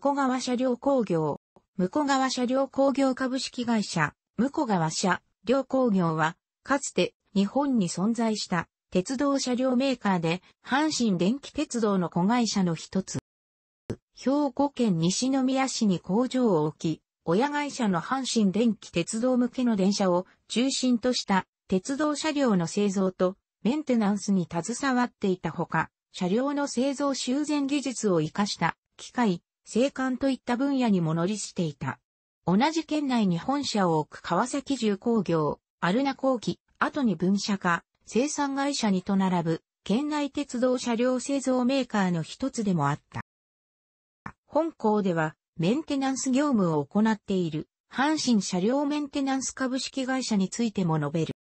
向川車両工業、向川車両工業株式会社、向川車両工業は、かつて日本に存在した鉄道車両メーカーで、阪神電気鉄道の子会社の一つ。兵庫県西宮市に工場を置き、親会社の阪神電気鉄道向けの電車を中心とした鉄道車両の製造とメンテナンスに携わっていたほか、車両の製造修繕技術を活かした機械、生還といった分野にも乗りしていた。同じ県内に本社を置く川崎重工業、アルナ工機、後に分社化、生産会社にと並ぶ、県内鉄道車両製造メーカーの一つでもあった。本校では、メンテナンス業務を行っている、阪神車両メンテナンス株式会社についても述べる。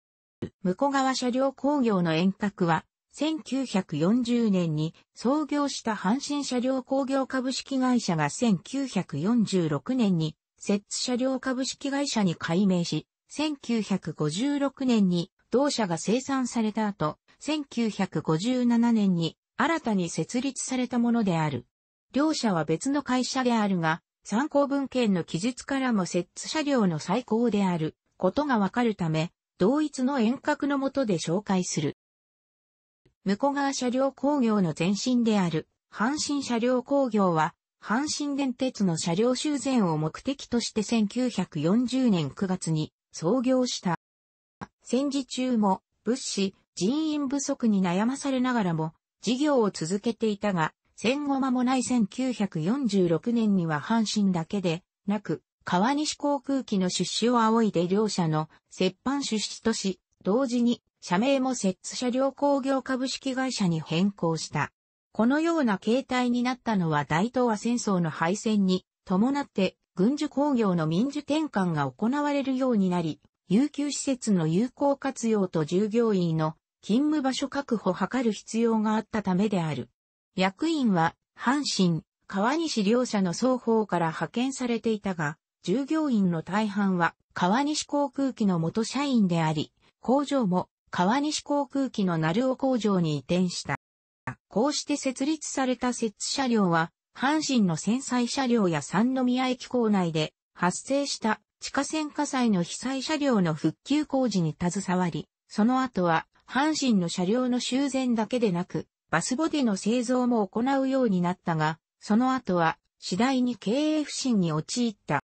向川車両工業の遠隔は、1940年に創業した阪神車両工業株式会社が1946年に摂津車両株式会社に改名し、1956年に同社が生産された後、1957年に新たに設立されたものである。両社は別の会社であるが、参考文献の記述からも摂津車両の最高であることがわかるため、同一の遠隔の下で紹介する。向川車両工業の前身である、阪神車両工業は、阪神電鉄の車両修繕を目的として1940年9月に創業した。戦時中も物資、人員不足に悩まされながらも事業を続けていたが、戦後間もない1946年には阪神だけでなく、川西航空機の出資を仰いで両社の折半出資とし、同時に社名も設置、車両工業株式会社に変更した。このような形態になったのは大東亜戦争の敗戦に伴って軍需工業の民需転換が行われるようになり、有給施設の有効活用と従業員の勤務場所確保を図る必要があったためである。役員は阪神、川西両社の双方から派遣されていたが、従業員の大半は川西航空機の元社員であり、工場も川西航空機の鳴尾工場に移転した。こうして設立された設置車両は、阪神の戦災車両や三宮駅構内で発生した地下線火災の被災車両の復旧工事に携わり、その後は阪神の車両の修繕だけでなく、バスボディの製造も行うようになったが、その後は次第に経営不振に陥った。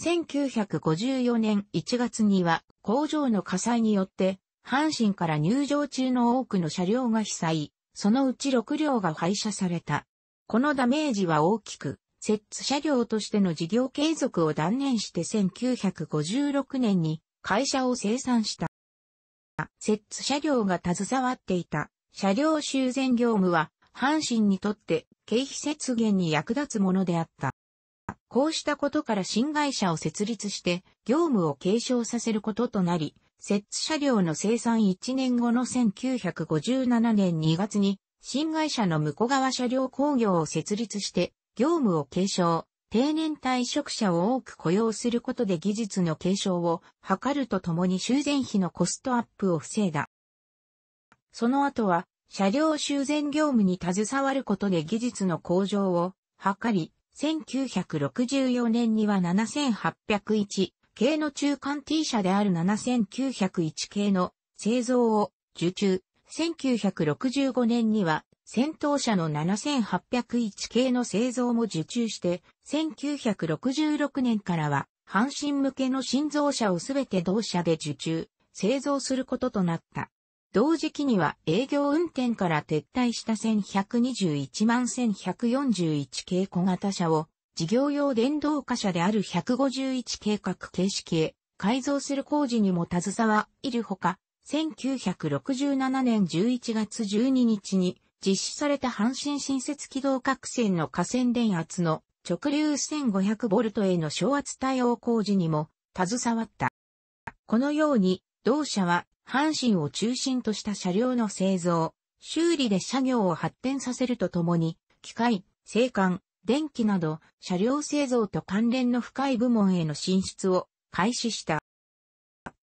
1954年1月には工場の火災によって、阪神から入場中の多くの車両が被災、そのうち6両が廃車された。このダメージは大きく、摂津車両としての事業継続を断念して1956年に会社を生産した。摂津車両が携わっていた車両修繕業務は阪神にとって経費節減に役立つものであった。こうしたことから新会社を設立して業務を継承させることとなり、設置車両の生産1年後の1957年2月に新会社の向川車両工業を設立して業務を継承、定年退職者を多く雇用することで技術の継承を図るとともに修繕費のコストアップを防いだ。その後は車両修繕業務に携わることで技術の向上を図り、1964年には7801系の中間 T 社である7901系の製造を受注。1965年には戦闘車の7801系の製造も受注して、1966年からは、阪神向けの新造車をすべて同社で受注、製造することとなった。同時期には営業運転から撤退した1121万1141系小型車を事業用電動貨車である151計画形式へ改造する工事にも携わいるほか、1967年11月12日に実施された阪神新設軌道各線の河川電圧の直流 1500V への昇圧対応工事にも携わった。このように同社は阪神を中心とした車両の製造、修理で車業を発展させるとともに、機械、生管、電気など車両製造と関連の深い部門への進出を開始した。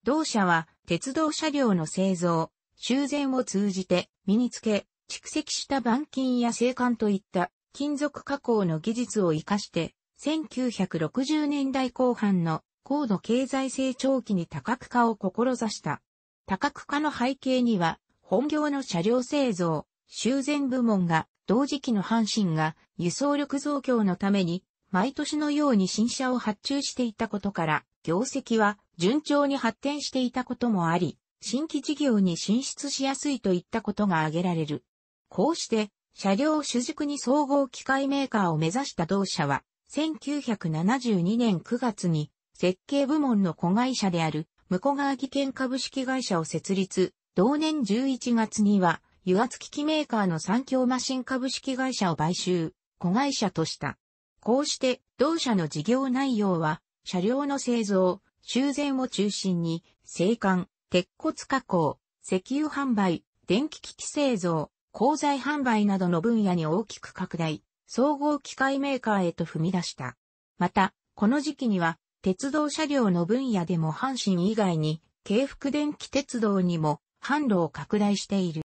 同社は鉄道車両の製造、修繕を通じて身につけ、蓄積した板金や生管といった金属加工の技術を活かして、1960年代後半の高度経済成長期に多角化を志した。多角化の背景には、本業の車両製造、修繕部門が、同時期の阪神が輸送力増強のために、毎年のように新車を発注していたことから、業績は順調に発展していたこともあり、新規事業に進出しやすいといったことが挙げられる。こうして、車両を主軸に総合機械メーカーを目指した同社は、1972年9月に設計部門の子会社である向川技研株式会社を設立、同年11月には、油圧機器メーカーの三強マシン株式会社を買収、子会社とした。こうして、同社の事業内容は、車両の製造、修繕を中心に、生管、鉄骨加工、石油販売、電気機器製造、鋼材販売などの分野に大きく拡大、総合機械メーカーへと踏み出した。また、この時期には、鉄道車両の分野でも阪神以外に、京福電気鉄道にも販路を拡大している。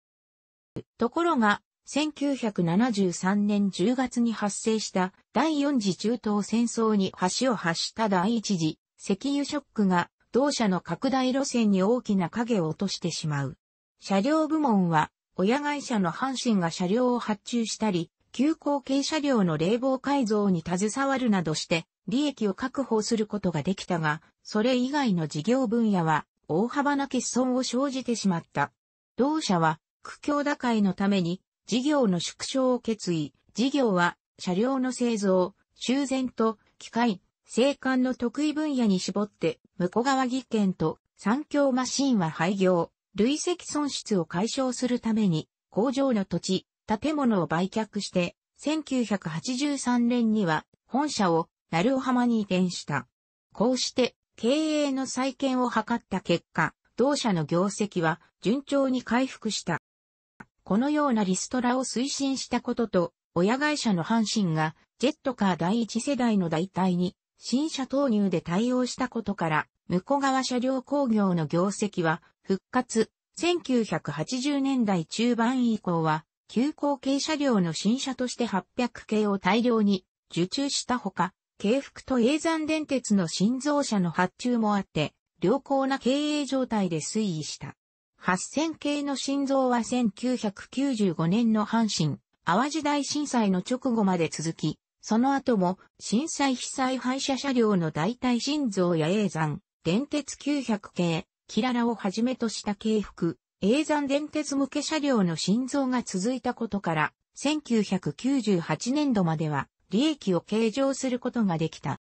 ところが、1973年10月に発生した第4次中東戦争に橋を発した第1次石油ショックが同社の拡大路線に大きな影を落としてしまう。車両部門は親会社の阪神が車両を発注したり、急行軽車両の冷房改造に携わるなどして、利益を確保することができたが、それ以外の事業分野は大幅な欠損を生じてしまった。同社は苦境打開のために事業の縮小を決意、事業は車両の製造、修繕と機械、生還の得意分野に絞って、向川技研と産業マシンは廃業、累積損失を解消するために工場の土地、建物を売却して、1983年には本社を鳴尾浜に移転した。こうして経営の再建を図った結果、同社の業績は順調に回復した。このようなリストラを推進したことと、親会社の阪神がジェットカー第一世代の代替に新車投入で対応したことから、向川車両工業の業績は復活、1980年代中盤以降は急行軽車両の新車として800系を大量に受注したほか、京福と永山電鉄の新造車の発注もあって、良好な経営状態で推移した。8000系の心臓は1995年の阪神、淡路大震災の直後まで続き、その後も震災被災廃車車両の代替心臓や永山、電鉄900系、キララをはじめとした京福、永山電鉄向け車両の心臓が続いたことから、1998年度までは利益を計上することができた。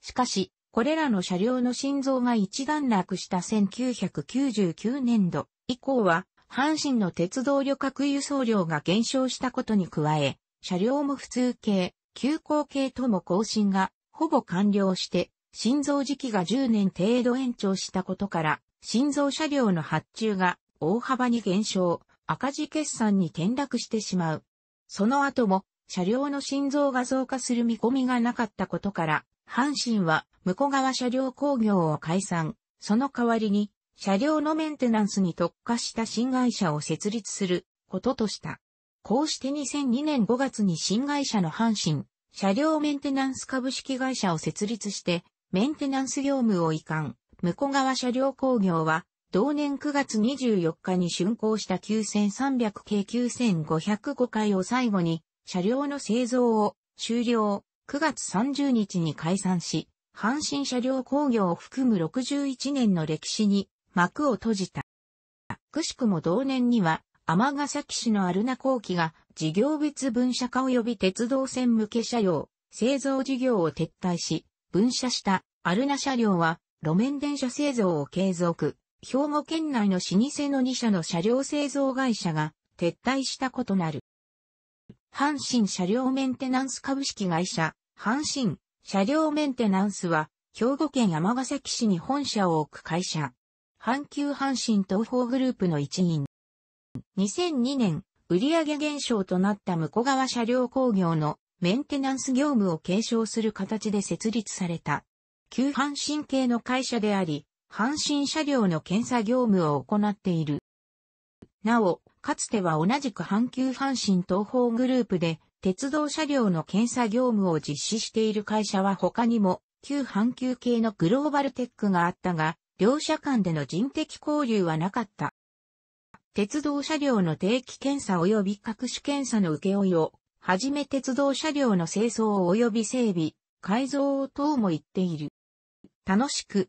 しかし、これらの車両の心臓が一段落した1999年度以降は、阪神の鉄道旅客輸送量が減少したことに加え、車両も普通系、急行系とも更新がほぼ完了して、心臓時期が10年程度延長したことから、心臓車両の発注が大幅に減少、赤字決算に転落してしまう。その後も、車両の心臓が増加する見込みがなかったことから、阪神は、向川車両工業を解散、その代わりに、車両のメンテナンスに特化した新会社を設立することとした。こうして2002年5月に新会社の阪神、車両メンテナンス株式会社を設立して、メンテナンス業務を移管、向川車両工業は、同年9月24日に竣工した9300系9505回を最後に、車両の製造を終了、9月30日に解散し、阪神車両工業を含む61年の歴史に幕を閉じた。くしくも同年には、天ヶ崎市のアルナ工機が事業別分社化及び鉄道線向け車両、製造事業を撤退し、分社したアルナ車両は路面電車製造を継続。兵庫県内の老舗の2社の車両製造会社が撤退したことなる。阪神車両メンテナンス株式会社、阪神車両メンテナンスは、兵庫県山ヶ崎市に本社を置く会社。阪急阪神東方グループの一員。2002年、売上減少となった向川車両工業のメンテナンス業務を継承する形で設立された。旧阪神系の会社であり、阪神車両の検査業務を行っている。なお、かつては同じく阪急阪神東方グループで、鉄道車両の検査業務を実施している会社は他にも、旧阪急系のグローバルテックがあったが、両社間での人的交流はなかった。鉄道車両の定期検査及び各種検査の受け負いを、はじめ鉄道車両の清掃及び整備、改造等も言っている。楽しく、